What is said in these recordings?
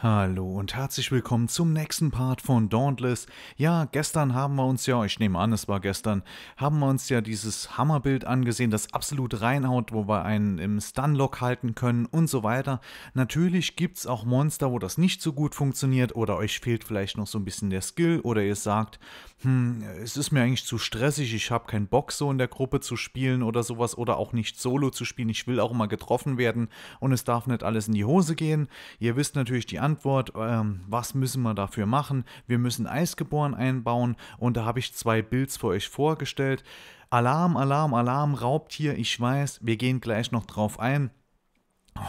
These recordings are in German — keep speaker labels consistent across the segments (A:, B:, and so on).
A: Hallo und herzlich willkommen zum nächsten Part von Dauntless. Ja, gestern haben wir uns ja, ich nehme an, es war gestern, haben wir uns ja dieses Hammerbild angesehen, das absolut reinhaut, wo wir einen im Stunlock halten können und so weiter. Natürlich gibt es auch Monster, wo das nicht so gut funktioniert oder euch fehlt vielleicht noch so ein bisschen der Skill oder ihr sagt, hm, es ist mir eigentlich zu stressig, ich habe keinen Bock so in der Gruppe zu spielen oder sowas oder auch nicht solo zu spielen. Ich will auch mal getroffen werden und es darf nicht alles in die Hose gehen. Ihr wisst natürlich die Antwort, ähm, was müssen wir dafür machen? Wir müssen Eisgeboren einbauen und da habe ich zwei Builds für euch vorgestellt. Alarm, Alarm, Alarm, Raubtier, ich weiß, wir gehen gleich noch drauf ein.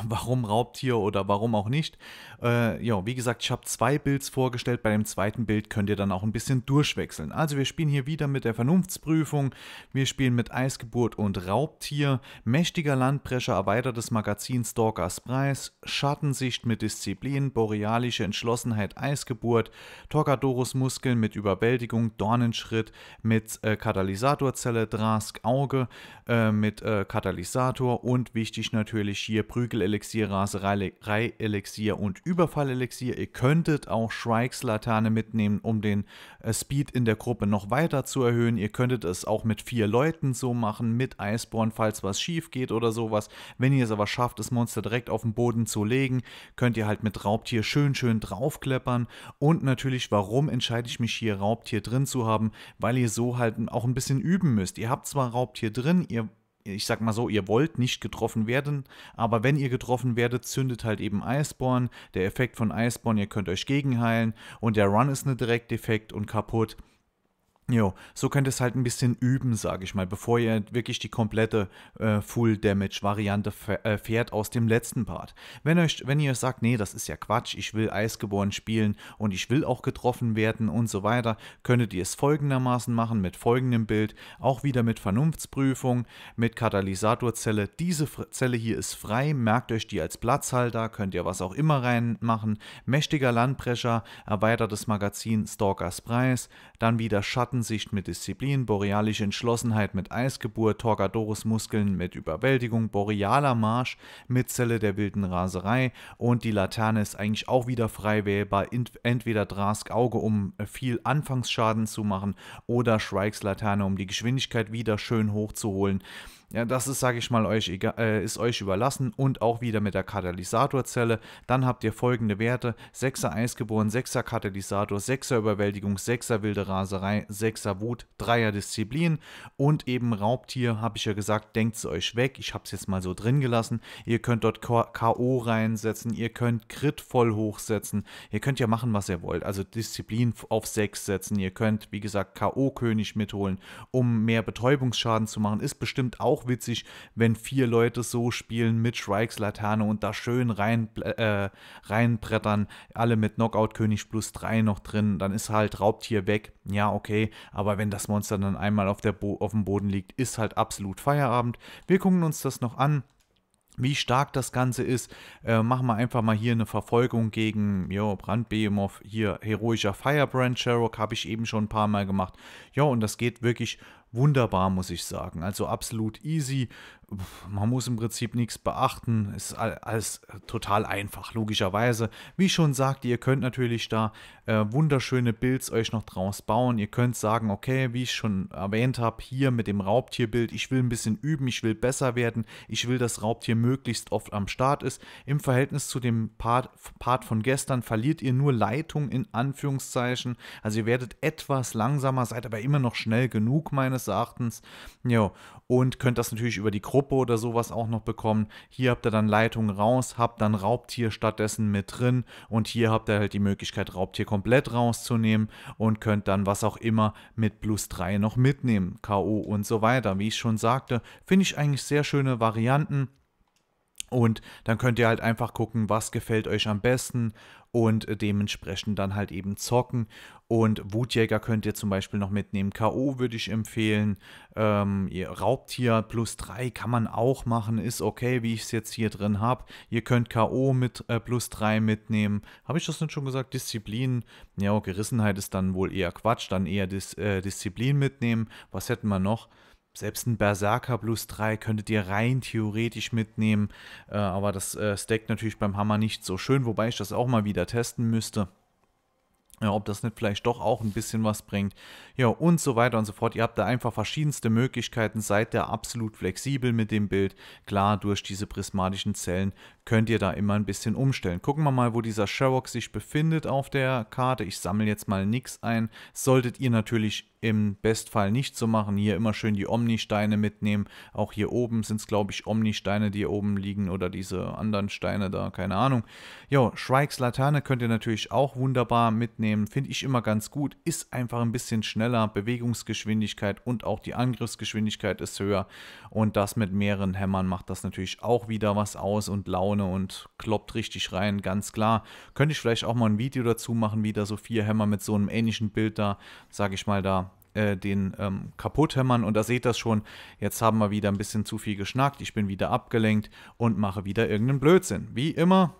A: Warum Raubtier oder warum auch nicht? Äh, ja, wie gesagt, ich habe zwei Builds vorgestellt. Bei dem zweiten Bild könnt ihr dann auch ein bisschen durchwechseln. Also wir spielen hier wieder mit der Vernunftsprüfung. Wir spielen mit Eisgeburt und Raubtier. Mächtiger Landbrecher, erweitertes Magazin Stalkers Preis. Schattensicht mit Disziplin, borealische Entschlossenheit Eisgeburt. Torgadorus Muskeln mit Überwältigung, Dornenschritt mit äh, Katalysatorzelle, Drask Auge äh, mit äh, Katalysator und wichtig natürlich hier Prügel Stempel-Elixier, Raserei-Elixier und Überfall-Elixier. Ihr könntet auch Shrikes-Laterne mitnehmen, um den äh, Speed in der Gruppe noch weiter zu erhöhen. Ihr könntet es auch mit vier Leuten so machen, mit Iceborne, falls was schief geht oder sowas. Wenn ihr es aber schafft, das Monster direkt auf den Boden zu legen, könnt ihr halt mit Raubtier schön, schön draufkleppern. Und natürlich, warum entscheide ich mich hier, Raubtier drin zu haben? Weil ihr so halt auch ein bisschen üben müsst. Ihr habt zwar Raubtier drin, ihr ich sag mal so, ihr wollt nicht getroffen werden, aber wenn ihr getroffen werdet, zündet halt eben Iceborne. Der Effekt von Iceborne, ihr könnt euch gegenheilen und der Run ist eine direkt und kaputt. Jo, so könnt ihr es halt ein bisschen üben, sage ich mal, bevor ihr wirklich die komplette äh, Full-Damage-Variante äh, fährt aus dem letzten Part. Wenn, euch, wenn ihr sagt, nee, das ist ja Quatsch, ich will Eisgeboren spielen und ich will auch getroffen werden und so weiter, könntet ihr es folgendermaßen machen mit folgendem Bild, auch wieder mit Vernunftsprüfung, mit Katalysatorzelle. Diese Fr Zelle hier ist frei, merkt euch die als Platzhalter, könnt ihr was auch immer reinmachen. Mächtiger Landprescher, erweitertes Magazin, Stalkers Preis, dann wieder Schatten. Artensicht mit Disziplin, borealische Entschlossenheit mit Eisgeburt, torgadorus muskeln mit Überwältigung, borealer Marsch mit Zelle der wilden Raserei und die Laterne ist eigentlich auch wieder frei wählbar, entweder Drask Auge, um viel Anfangsschaden zu machen oder Schweigs Laterne, um die Geschwindigkeit wieder schön hochzuholen. Ja, das ist, sage ich mal, euch egal, äh, ist euch überlassen und auch wieder mit der Katalysatorzelle. Dann habt ihr folgende Werte: 6er Eisgeboren, 6er Katalysator, 6er Überwältigung, 6er wilde Raserei, 6er Wut, 3er Disziplin und eben Raubtier, habe ich ja gesagt, denkt es euch weg. Ich habe es jetzt mal so drin gelassen. Ihr könnt dort K.O. reinsetzen, ihr könnt Crit voll hochsetzen, ihr könnt ja machen, was ihr wollt. Also Disziplin auf 6 setzen, ihr könnt, wie gesagt, K.O. König mitholen, um mehr Betäubungsschaden zu machen. Ist bestimmt auch auch witzig, wenn vier Leute so spielen mit Shrikes Laterne und da schön rein, äh, reinbrettern, alle mit Knockout König plus 3 noch drin, dann ist halt Raubtier weg. Ja, okay, aber wenn das Monster dann einmal auf, der Bo auf dem Boden liegt, ist halt absolut Feierabend. Wir gucken uns das noch an wie stark das Ganze ist, äh, machen wir einfach mal hier eine Verfolgung gegen jo, Brandbehemoth, hier heroischer Firebrand Sherrock, habe ich eben schon ein paar Mal gemacht. Ja, und das geht wirklich wunderbar, muss ich sagen. Also absolut easy. Man muss im Prinzip nichts beachten. Ist alles äh, total einfach, logischerweise. Wie schon sagte, ihr könnt natürlich da äh, wunderschöne Builds euch noch draus bauen. Ihr könnt sagen, okay, wie ich schon erwähnt habe, hier mit dem Raubtierbild, ich will ein bisschen üben, ich will besser werden, ich will, dass Raubtier möglichst oft am Start ist. Im Verhältnis zu dem Part, Part von gestern verliert ihr nur Leitung in Anführungszeichen. Also ihr werdet etwas langsamer, seid aber immer noch schnell genug, meines meines Erachtens. Jo. Und könnt das natürlich über die Gruppe oder sowas auch noch bekommen. Hier habt ihr dann Leitung raus, habt dann Raubtier stattdessen mit drin und hier habt ihr halt die Möglichkeit, Raubtier komplett rauszunehmen und könnt dann was auch immer mit plus 3 noch mitnehmen. K.O. und so weiter. Wie ich schon sagte, finde ich eigentlich sehr schöne Varianten. Und dann könnt ihr halt einfach gucken, was gefällt euch am besten und dementsprechend dann halt eben zocken. Und Wutjäger könnt ihr zum Beispiel noch mitnehmen. K.O. würde ich empfehlen. Ähm, Raubtier plus 3 kann man auch machen, ist okay, wie ich es jetzt hier drin habe. Ihr könnt K.O. mit äh, plus 3 mitnehmen. Habe ich das nicht schon gesagt? Disziplin. Ja, Gerissenheit ist dann wohl eher Quatsch, dann eher Dis äh, Disziplin mitnehmen. Was hätten wir noch? selbst ein Berserker plus 3 könntet ihr rein theoretisch mitnehmen, äh, aber das äh, stackt natürlich beim Hammer nicht so schön, wobei ich das auch mal wieder testen müsste ja, ob das nicht vielleicht doch auch ein bisschen was bringt. Ja, und so weiter und so fort. Ihr habt da einfach verschiedenste Möglichkeiten, seid da absolut flexibel mit dem Bild. Klar, durch diese prismatischen Zellen könnt ihr da immer ein bisschen umstellen. Gucken wir mal, wo dieser Sherrock sich befindet auf der Karte. Ich sammle jetzt mal nichts ein. Solltet ihr natürlich im Bestfall nicht so machen. Hier immer schön die Omni-Steine mitnehmen. Auch hier oben sind es, glaube ich, Omni-Steine, die hier oben liegen oder diese anderen Steine da, keine Ahnung. Ja, Shrikes Laterne könnt ihr natürlich auch wunderbar mitnehmen mitnehmen, finde ich immer ganz gut, ist einfach ein bisschen schneller, Bewegungsgeschwindigkeit und auch die Angriffsgeschwindigkeit ist höher und das mit mehreren Hämmern macht das natürlich auch wieder was aus und Laune und kloppt richtig rein, ganz klar. Könnte ich vielleicht auch mal ein Video dazu machen, wie da so vier Hämmer mit so einem ähnlichen Bild da, sage ich mal, da äh, den ähm, kaputt hämmern und da seht das schon, jetzt haben wir wieder ein bisschen zu viel geschnackt, ich bin wieder abgelenkt und mache wieder irgendeinen Blödsinn. Wie immer,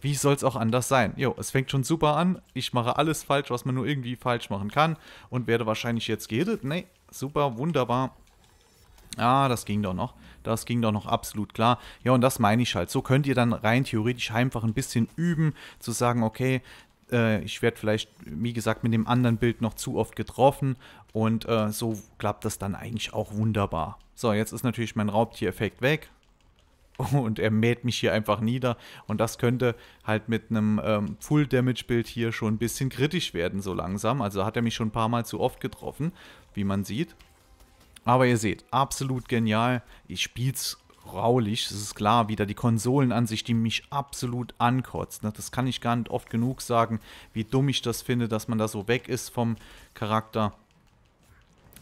A: wie soll es auch anders sein? Jo, es fängt schon super an. Ich mache alles falsch, was man nur irgendwie falsch machen kann. Und werde wahrscheinlich jetzt gehittet. Nee, super, wunderbar. Ah, das ging doch noch. Das ging doch noch absolut klar. Ja, und das meine ich halt. So könnt ihr dann rein theoretisch einfach ein bisschen üben, zu sagen, okay, äh, ich werde vielleicht, wie gesagt, mit dem anderen Bild noch zu oft getroffen. Und äh, so klappt das dann eigentlich auch wunderbar. So, jetzt ist natürlich mein Raubtier-Effekt weg. und er mäht mich hier einfach nieder. Und das könnte halt mit einem ähm, Full-Damage-Bild hier schon ein bisschen kritisch werden, so langsam. Also hat er mich schon ein paar Mal zu oft getroffen, wie man sieht. Aber ihr seht, absolut genial. Ich spiel's raulich, das ist klar, wieder die Konsolenansicht, die mich absolut ankotzt. Ne? Das kann ich gar nicht oft genug sagen, wie dumm ich das finde, dass man da so weg ist vom Charakter.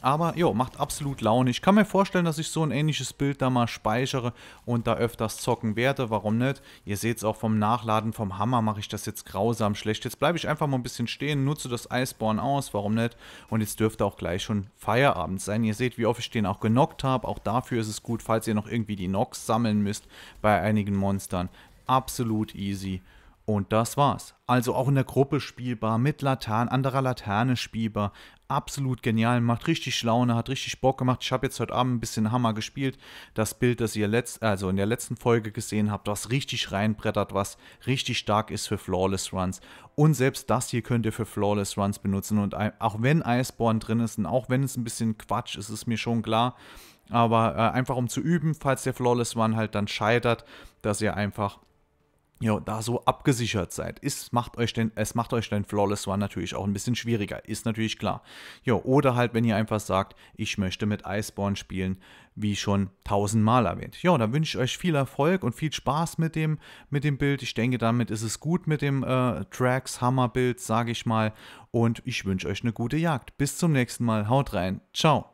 A: Aber ja, macht absolut Laune. Ich kann mir vorstellen, dass ich so ein ähnliches Bild da mal speichere und da öfters zocken werde. Warum nicht? Ihr seht es auch vom Nachladen vom Hammer mache ich das jetzt grausam schlecht. Jetzt bleibe ich einfach mal ein bisschen stehen, nutze das Eisborn aus. Warum nicht? Und jetzt dürfte auch gleich schon Feierabend sein. Ihr seht, wie oft ich den auch genockt habe. Auch dafür ist es gut, falls ihr noch irgendwie die Nox sammeln müsst bei einigen Monstern. Absolut easy. Und das war's. Also auch in der Gruppe spielbar, mit Laternen, anderer Laterne spielbar. Absolut genial, macht richtig Laune, hat richtig Bock gemacht. Ich habe jetzt heute Abend ein bisschen Hammer gespielt. Das Bild, das ihr letzt, also in der letzten Folge gesehen habt, was richtig reinbrettert, was richtig stark ist für Flawless Runs. Und selbst das hier könnt ihr für Flawless Runs benutzen. Und auch wenn Iceborne drin ist und auch wenn es ein bisschen Quatsch ist, ist mir schon klar. Aber äh, einfach um zu üben, falls der Flawless Run halt dann scheitert, dass ihr einfach ja, da so abgesichert seid, ist, macht euch den, es macht euch dein Flawless One natürlich auch ein bisschen schwieriger, ist natürlich klar. Ja, oder halt, wenn ihr einfach sagt, ich möchte mit Iceborne spielen, wie schon tausendmal erwähnt. Ja, dann wünsche ich euch viel Erfolg und viel Spaß mit dem, mit dem Bild. Ich denke, damit ist es gut mit dem äh, Drax Hammer Bild, sage ich mal. Und ich wünsche euch eine gute Jagd. Bis zum nächsten Mal. Haut rein. Ciao.